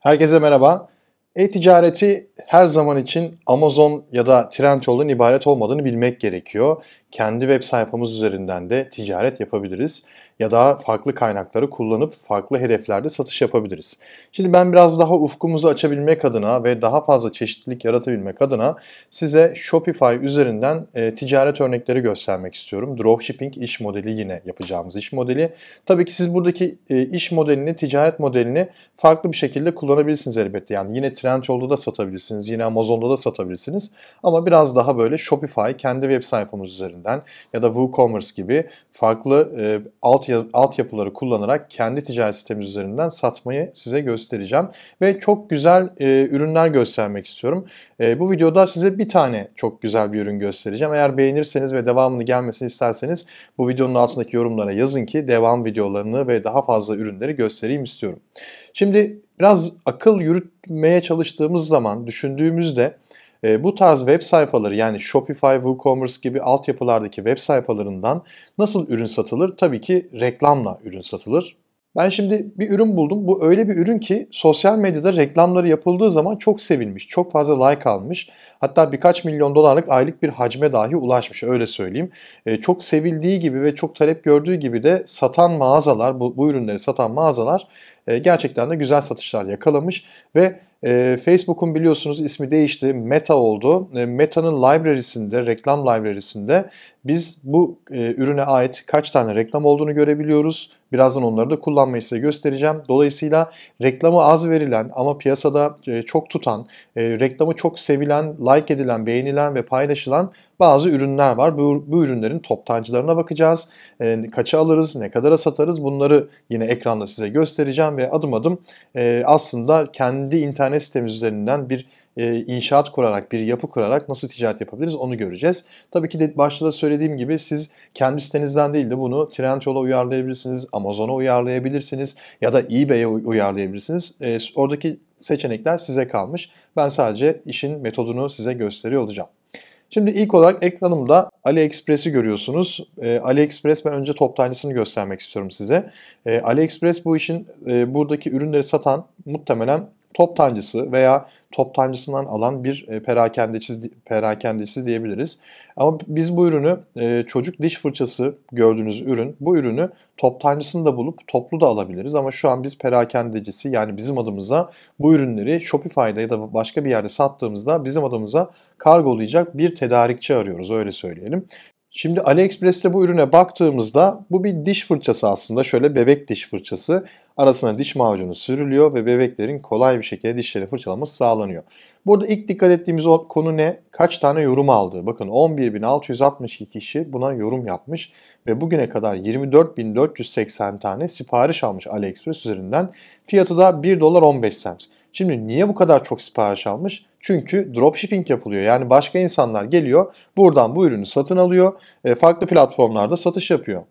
Herkese merhaba. E-ticareti her zaman için Amazon ya da Trendyol'un ibaret olmadığını bilmek gerekiyor. Kendi web sayfamız üzerinden de ticaret yapabiliriz ya da farklı kaynakları kullanıp farklı hedeflerde satış yapabiliriz. Şimdi ben biraz daha ufkumuzu açabilmek adına ve daha fazla çeşitlilik yaratabilmek adına size Shopify üzerinden e, ticaret örnekleri göstermek istiyorum. Dropshipping iş modeli yine yapacağımız iş modeli. Tabii ki siz buradaki e, iş modelini, ticaret modelini farklı bir şekilde kullanabilirsiniz elbette. Yani yine Trendyol'da da satabilirsiniz, yine Amazon'da da satabilirsiniz. Ama biraz daha böyle Shopify kendi web sayfamız üzerinden ya da WooCommerce gibi farklı e, alt altyapıları kullanarak kendi ticaret sitemiz üzerinden satmayı size göstereceğim. Ve çok güzel e, ürünler göstermek istiyorum. E, bu videoda size bir tane çok güzel bir ürün göstereceğim. Eğer beğenirseniz ve devamını gelmesini isterseniz bu videonun altındaki yorumlara yazın ki devam videolarını ve daha fazla ürünleri göstereyim istiyorum. Şimdi biraz akıl yürütmeye çalıştığımız zaman düşündüğümüzde e, bu tarz web sayfaları yani Shopify, WooCommerce gibi altyapılardaki web sayfalarından nasıl ürün satılır? Tabii ki reklamla ürün satılır. Ben şimdi bir ürün buldum. Bu öyle bir ürün ki sosyal medyada reklamları yapıldığı zaman çok sevilmiş, çok fazla like almış. Hatta birkaç milyon dolarlık aylık bir hacme dahi ulaşmış öyle söyleyeyim. E, çok sevildiği gibi ve çok talep gördüğü gibi de satan mağazalar, bu, bu ürünleri satan mağazalar e, gerçekten de güzel satışlar yakalamış ve e, Facebook'un biliyorsunuz ismi değişti, Meta oldu. E, Meta'nın library'sinde, reklam library'sinde biz bu e, ürüne ait kaç tane reklam olduğunu görebiliyoruz. Birazdan onları da kullanmayı size göstereceğim. Dolayısıyla reklamı az verilen ama piyasada e, çok tutan, e, reklamı çok sevilen, like edilen, beğenilen ve paylaşılan bazı ürünler var. Bu, bu ürünlerin toptancılarına bakacağız. E, kaça alırız, ne kadara satarız bunları yine ekranda size göstereceğim ve adım adım e, aslında kendi internet sitemiz üzerinden bir e, inşaat kurarak, bir yapı kurarak nasıl ticaret yapabiliriz onu göreceğiz. Tabii ki de başta da söylediğim gibi siz kendi sitenizden değil de bunu Trendyol'a uyarlayabilirsiniz, Amazon'a uyarlayabilirsiniz ya da eBay'e uyarlayabilirsiniz. E, oradaki seçenekler size kalmış. Ben sadece işin metodunu size gösteriyor olacağım. Şimdi ilk olarak ekranımda AliExpress'i görüyorsunuz. E, AliExpress ben önce toptancısını göstermek istiyorum size. E, AliExpress bu işin e, buradaki ürünleri satan muhtemelen toptancısı veya toptancısından alan bir e, perakendecisi, perakendecisi diyebiliriz. Ama biz bu ürünü e, çocuk diş fırçası gördüğünüz ürün bu ürünü toptancısını da bulup toplu da alabiliriz. Ama şu an biz perakendecisi yani bizim adımıza bu ürünleri Shopify'da ya da başka bir yerde sattığımızda bizim adımıza kargolayacak bir tedarikçi arıyoruz öyle söyleyelim. Şimdi AliExpress'te bu ürüne baktığımızda bu bir diş fırçası aslında şöyle bebek diş fırçası arasına diş macunu sürülüyor ve bebeklerin kolay bir şekilde dişleri fırçalaması sağlanıyor. Burada ilk dikkat ettiğimiz konu ne? Kaç tane yorum aldı? Bakın 11.662 kişi buna yorum yapmış ve bugüne kadar 24.480 tane sipariş almış AliExpress üzerinden. Fiyatı da 1 dolar 15 cent. Şimdi niye bu kadar çok sipariş almış? Çünkü dropshipping yapılıyor. Yani başka insanlar geliyor buradan bu ürünü satın alıyor. E, farklı platformlarda satış yapıyor.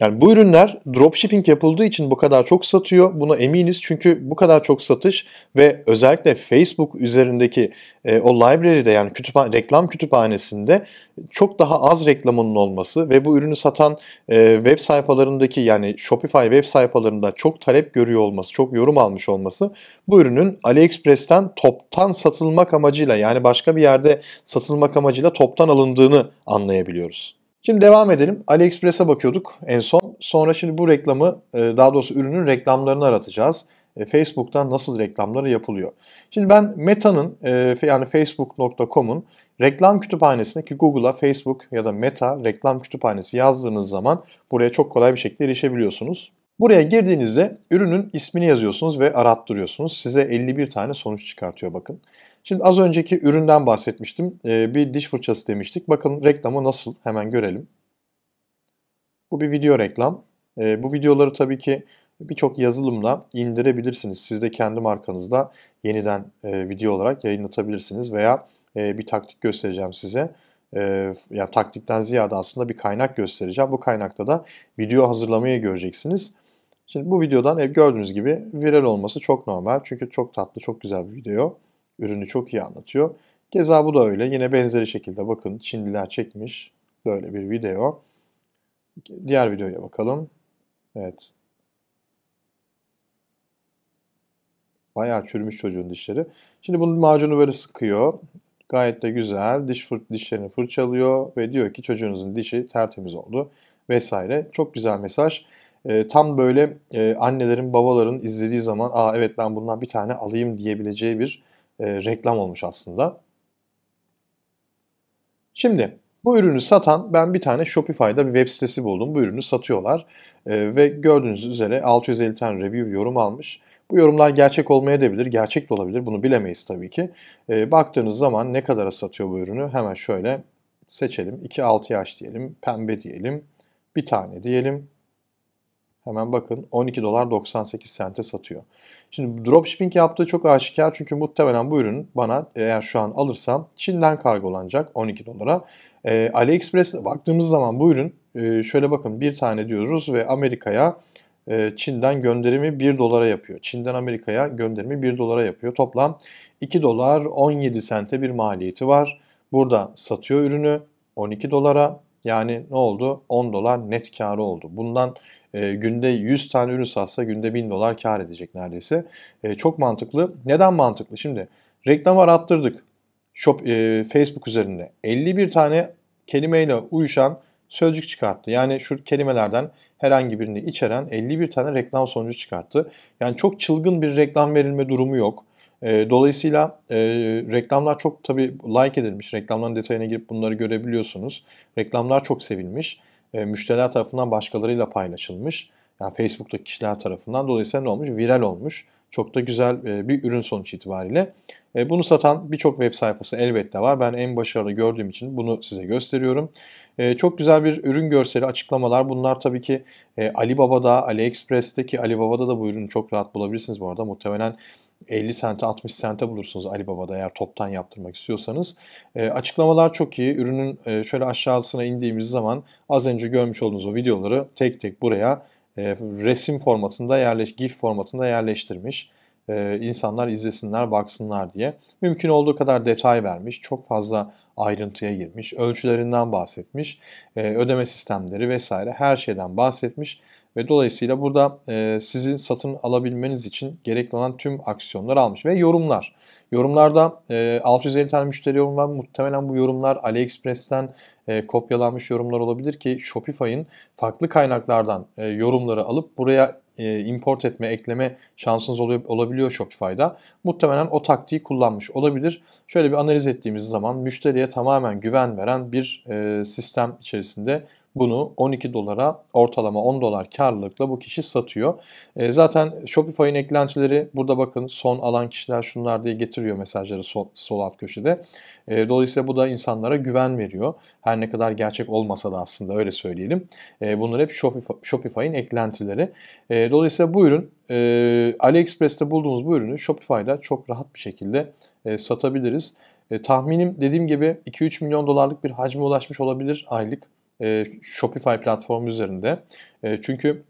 Yani bu ürünler dropshipping yapıldığı için bu kadar çok satıyor. Buna eminiz çünkü bu kadar çok satış ve özellikle Facebook üzerindeki e, o library'de yani kütüphane, reklam kütüphanesinde çok daha az reklamının olması ve bu ürünü satan e, web sayfalarındaki yani Shopify web sayfalarında çok talep görüyor olması, çok yorum almış olması bu ürünün AliExpress'ten toptan satılmak amacıyla yani başka bir yerde satılmak amacıyla toptan alındığını anlayabiliyoruz. Şimdi devam edelim. AliExpress'e bakıyorduk en son. Sonra şimdi bu reklamı, e, daha doğrusu ürünün reklamlarını aratacağız. E, Facebook'tan nasıl reklamları yapılıyor? Şimdi ben Meta'nın e, yani facebook.com'un reklam kütüphanesine ki Google'a Facebook ya da Meta reklam kütüphanesi yazdığınız zaman buraya çok kolay bir şekilde erişebiliyorsunuz. Buraya girdiğinizde ürünün ismini yazıyorsunuz ve arattırıyorsunuz. Size 51 tane sonuç çıkartıyor bakın. Şimdi az önceki üründen bahsetmiştim. Ee, bir diş fırçası demiştik. Bakalım reklamı nasıl? Hemen görelim. Bu bir video reklam. Ee, bu videoları tabii ki birçok yazılımla indirebilirsiniz. Siz de kendi markanızda yeniden e, video olarak yayınlatabilirsiniz veya e, bir taktik göstereceğim size. Ee, ya yani taktikten ziyade aslında bir kaynak göstereceğim. Bu kaynakta da video hazırlamayı göreceksiniz. Şimdi bu videodan e, gördüğünüz gibi viral olması çok normal. Çünkü çok tatlı, çok güzel bir video ürünü çok iyi anlatıyor. Keza bu da öyle. Yine benzeri şekilde bakın Çinliler çekmiş böyle bir video. Diğer videoya bakalım. Evet. Bayağı çürümüş çocuğun dişleri. Şimdi bunun macunu böyle sıkıyor. Gayet de güzel. Diş fır dişlerini fırçalıyor ve diyor ki çocuğunuzun dişi tertemiz oldu vesaire. Çok güzel mesaj. E, tam böyle e, annelerin, babaların izlediği zaman "Aa evet ben bundan bir tane alayım." diyebileceği bir e, reklam olmuş aslında. Şimdi bu ürünü satan ben bir tane Shopify'da bir web sitesi buldum. Bu ürünü satıyorlar e, ve gördüğünüz üzere 650 tane review yorum almış. Bu yorumlar gerçek olmaya da bilir, gerçek de olabilir. Bunu bilemeyiz tabii ki. E, baktığınız zaman ne kadara satıyor bu ürünü? Hemen şöyle seçelim. 2-6 yaş diyelim, pembe diyelim, bir tane diyelim. Hemen bakın 12 dolar 98 sente satıyor. Şimdi dropshipping yaptığı çok aşikar çünkü muhtemelen bu ürün bana eğer şu an alırsam Çin'den kargolanacak 12 dolara. E, AliExpress'e baktığımız zaman bu ürün e, şöyle bakın bir tane diyoruz ve Amerika'ya e, Çin'den gönderimi 1 dolara yapıyor. Çin'den Amerika'ya gönderimi 1 dolara yapıyor. Toplam 2 dolar 17 sente bir maliyeti var. Burada satıyor ürünü 12 dolara yani ne oldu? 10 dolar net karı oldu. Bundan e, günde 100 tane ürün satsa günde 1000 dolar kar edecek neredeyse. E, çok mantıklı. Neden mantıklı? Şimdi reklam arattırdık. Shop, e, Facebook üzerinde 51 tane kelimeyle uyuşan sözcük çıkarttı. Yani şu kelimelerden herhangi birini içeren 51 tane reklam sonucu çıkarttı. Yani çok çılgın bir reklam verilme durumu yok. E, dolayısıyla e, reklamlar çok tabii like edilmiş. Reklamların detayına girip bunları görebiliyorsunuz. Reklamlar çok sevilmiş. E, müşteriler tarafından başkalarıyla paylaşılmış. Yani Facebook'taki kişiler tarafından. Dolayısıyla ne olmuş? Viral olmuş. Çok da güzel e, bir ürün sonuç itibariyle. E, bunu satan birçok web sayfası elbette var. Ben en başarılı gördüğüm için bunu size gösteriyorum. çok güzel bir ürün görseli, açıklamalar. Bunlar tabii ki e, Alibaba'da, AliExpress'teki Alibaba'da da bu ürünü çok rahat bulabilirsiniz bu arada. Muhtemelen 50 sente 60 sente bulursunuz Alibaba'da eğer toptan yaptırmak istiyorsanız. E, açıklamalar çok iyi. Ürünün e, şöyle aşağısına indiğimiz zaman az önce görmüş olduğunuz o videoları tek tek buraya e, resim formatında yerleş GIF formatında yerleştirmiş. E, insanlar izlesinler, baksınlar diye. Mümkün olduğu kadar detay vermiş. Çok fazla ayrıntıya girmiş. Ölçülerinden bahsetmiş. E, ödeme sistemleri vesaire her şeyden bahsetmiş ve dolayısıyla burada e, sizin satın alabilmeniz için gerekli olan tüm aksiyonlar almış. Ve yorumlar. Yorumlarda e, 650 tane müşteri yorum var. Muhtemelen bu yorumlar AliExpress'ten e, kopyalanmış yorumlar olabilir ki Shopify'ın farklı kaynaklardan e, yorumları alıp buraya e, import etme, ekleme şansınız oluyor, olabiliyor Shopify'da. Muhtemelen o taktiği kullanmış olabilir. Şöyle bir analiz ettiğimiz zaman müşteriye tamamen güven veren bir e, sistem içerisinde bunu 12 dolara ortalama 10 dolar karlılıkla bu kişi satıyor. E, zaten Shopify'ın eklentileri burada bakın son alan kişiler şunlar diye getiriyor mesajları sol, sol alt köşede. E, dolayısıyla bu da insanlara güven veriyor. Her ne kadar gerçek olmasa da aslında öyle söyleyelim. E, bunlar hep Shopify, Shopify'ın eklentileri. E, dolayısıyla bu ürün e, AliExpress'te bulduğumuz bu ürünü Shopify'da çok rahat bir şekilde e, satabiliriz. E, tahminim dediğim gibi 2-3 milyon dolarlık bir hacme ulaşmış olabilir aylık. E, Shopify platformu üzerinde. E, çünkü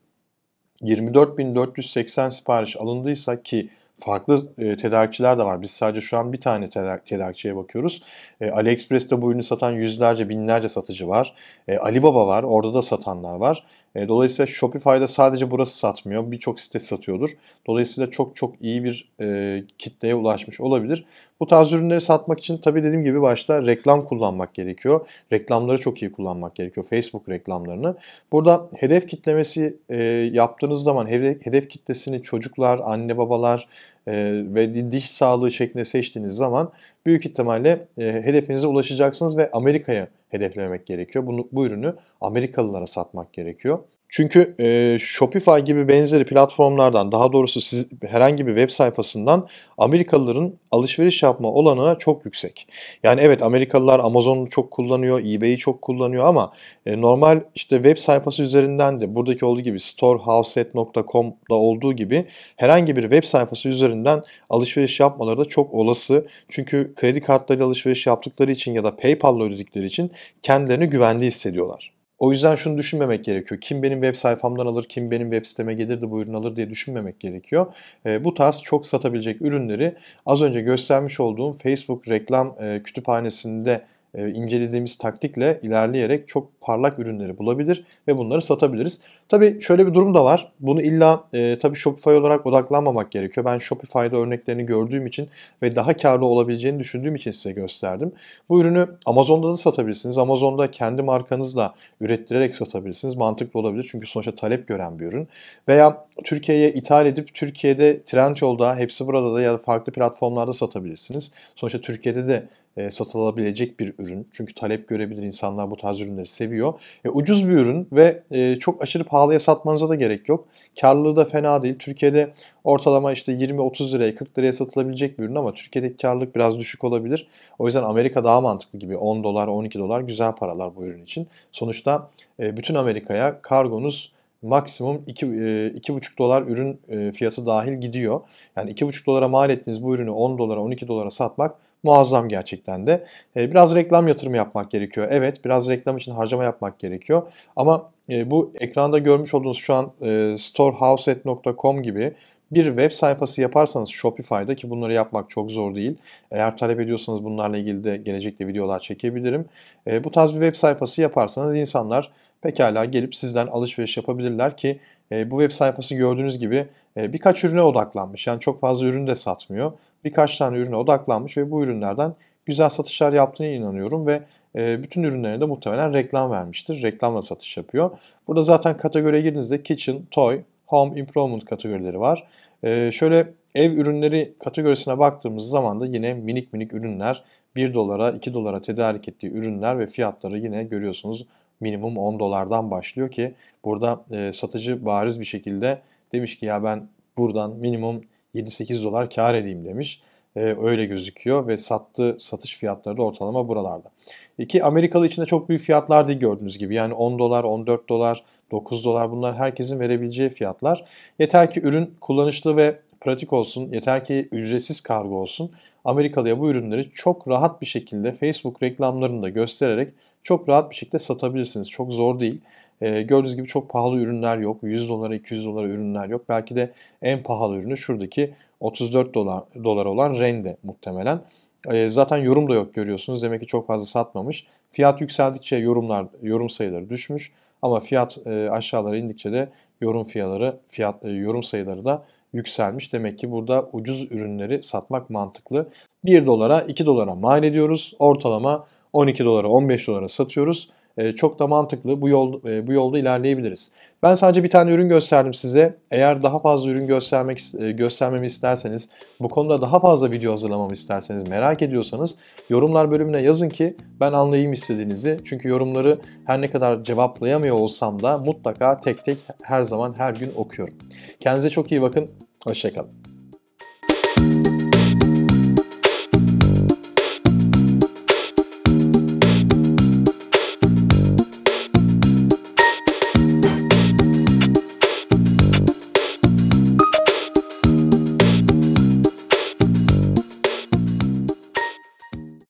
24.480 sipariş alındıysa ki farklı e, tedarikçiler de var. Biz sadece şu an bir tane tedarikçiye bakıyoruz. E, AliExpress'te bu ürünü satan yüzlerce, binlerce satıcı var. Alibaba var, orada da satanlar var. E, dolayısıyla Shopify'da sadece burası satmıyor. Birçok site satıyordur. Dolayısıyla çok çok iyi bir e, kitleye ulaşmış olabilir. Bu tarz ürünleri satmak için tabii dediğim gibi başta reklam kullanmak gerekiyor. Reklamları çok iyi kullanmak gerekiyor. Facebook reklamlarını. Burada hedef kitlemesi e, yaptığınız zaman hedef, hedef kitlesini çocuklar, anne babalar, ee, ve diş sağlığı şeklinde seçtiğiniz zaman büyük ihtimalle e, hedefinize ulaşacaksınız ve Amerika'ya hedeflemek gerekiyor. Bunu, bu ürünü Amerikalılara satmak gerekiyor. Çünkü e, Shopify gibi benzeri platformlardan daha doğrusu siz, herhangi bir web sayfasından Amerikalıların alışveriş yapma olanağı çok yüksek. Yani evet Amerikalılar Amazon'u çok kullanıyor, eBay'i çok kullanıyor ama e, normal işte web sayfası üzerinden de buradaki olduğu gibi storehouseset.com'da olduğu gibi herhangi bir web sayfası üzerinden alışveriş yapmaları da çok olası. Çünkü kredi kartlarıyla alışveriş yaptıkları için ya da PayPal'la ödedikleri için kendilerini güvende hissediyorlar. O yüzden şunu düşünmemek gerekiyor. Kim benim web sayfamdan alır, kim benim web siteme gelir de bu ürünü alır diye düşünmemek gerekiyor. E, bu tarz çok satabilecek ürünleri az önce göstermiş olduğum Facebook reklam e, kütüphanesinde e, incelediğimiz taktikle ilerleyerek çok parlak ürünleri bulabilir ve bunları satabiliriz. Tabi şöyle bir durum da var. Bunu illa e, tabi Shopify olarak odaklanmamak gerekiyor. Ben Shopify'da örneklerini gördüğüm için ve daha karlı olabileceğini düşündüğüm için size gösterdim. Bu ürünü Amazon'da da satabilirsiniz. Amazon'da kendi markanızla ürettirerek satabilirsiniz. Mantıklı olabilir çünkü sonuçta talep gören bir ürün. Veya Türkiye'ye ithal edip Türkiye'de Trendyol'da, hepsi burada da ya da farklı platformlarda satabilirsiniz. Sonuçta Türkiye'de de e, satılabilecek bir ürün. Çünkü talep görebilir insanlar bu tarz ürünleri seviyor. E, ucuz bir ürün ve e, çok aşırı pahalıya satmanıza da gerek yok. Karlılığı da fena değil. Türkiye'de ortalama işte 20-30 liraya 40 liraya satılabilecek bir ürün ama Türkiye'deki karlılık biraz düşük olabilir. O yüzden Amerika daha mantıklı gibi 10 dolar 12 dolar güzel paralar bu ürün için. Sonuçta e, bütün Amerika'ya kargonuz maksimum 2,5 e, dolar ürün e, fiyatı dahil gidiyor. Yani 2,5 dolara mal ettiğiniz bu ürünü 10 dolara 12 dolara satmak muazzam gerçekten de. E, biraz reklam yatırımı yapmak gerekiyor. Evet biraz reklam için harcama yapmak gerekiyor. Ama e, bu ekranda görmüş olduğunuz şu an e, gibi bir web sayfası yaparsanız Shopify'da ki bunları yapmak çok zor değil. Eğer talep ediyorsanız bunlarla ilgili de gelecekte videolar çekebilirim. E, bu tarz bir web sayfası yaparsanız insanlar pekala gelip sizden alışveriş yapabilirler ki e, bu web sayfası gördüğünüz gibi e, birkaç ürüne odaklanmış. Yani çok fazla ürün de satmıyor. Birkaç tane ürüne odaklanmış ve bu ürünlerden güzel satışlar yaptığına inanıyorum ve e, bütün ürünlerine de muhtemelen reklam vermiştir. Reklamla satış yapıyor. Burada zaten kategoriye girdiğinizde kitchen, toy, home improvement kategorileri var. şöyle ev ürünleri kategorisine baktığımız zaman da yine minik minik ürünler 1 dolara 2 dolara tedarik ettiği ürünler ve fiyatları yine görüyorsunuz minimum 10 dolardan başlıyor ki burada e, satıcı bariz bir şekilde demiş ki ya ben buradan minimum 7-8 dolar kar edeyim demiş. E, öyle gözüküyor ve sattı satış fiyatları da ortalama buralarda. İki Amerikalı içinde çok büyük fiyatlar değil gördüğünüz gibi. Yani 10 dolar, 14 dolar, 9 dolar bunlar herkesin verebileceği fiyatlar. Yeter ki ürün kullanışlı ve pratik olsun, yeter ki ücretsiz kargo olsun. Amerikalıya bu ürünleri çok rahat bir şekilde Facebook reklamlarında göstererek çok rahat bir şekilde satabilirsiniz. Çok zor değil. E, gördüğünüz gibi çok pahalı ürünler yok. 100 dolara 200 dolara ürünler yok. Belki de en pahalı ürünü şuradaki 34 dolar, dolar olan Rende muhtemelen. E, zaten yorum da yok görüyorsunuz. Demek ki çok fazla satmamış. Fiyat yükseldikçe yorumlar yorum sayıları düşmüş. Ama fiyat e, aşağılara indikçe de yorum fiyatları, fiyat e, yorum sayıları da yükselmiş. Demek ki burada ucuz ürünleri satmak mantıklı. 1 dolara 2 dolara mal ediyoruz. Ortalama 12 dolara 15 dolara satıyoruz. Ee, çok da mantıklı. Bu yol e, bu yolda ilerleyebiliriz. Ben sadece bir tane ürün gösterdim size. Eğer daha fazla ürün göstermek e, göstermemi isterseniz, bu konuda daha fazla video hazırlamamı isterseniz, merak ediyorsanız yorumlar bölümüne yazın ki ben anlayayım istediğinizi. Çünkü yorumları her ne kadar cevaplayamıyor olsam da mutlaka tek tek her zaman her gün okuyorum. Kendinize çok iyi bakın. Hoşçakalın.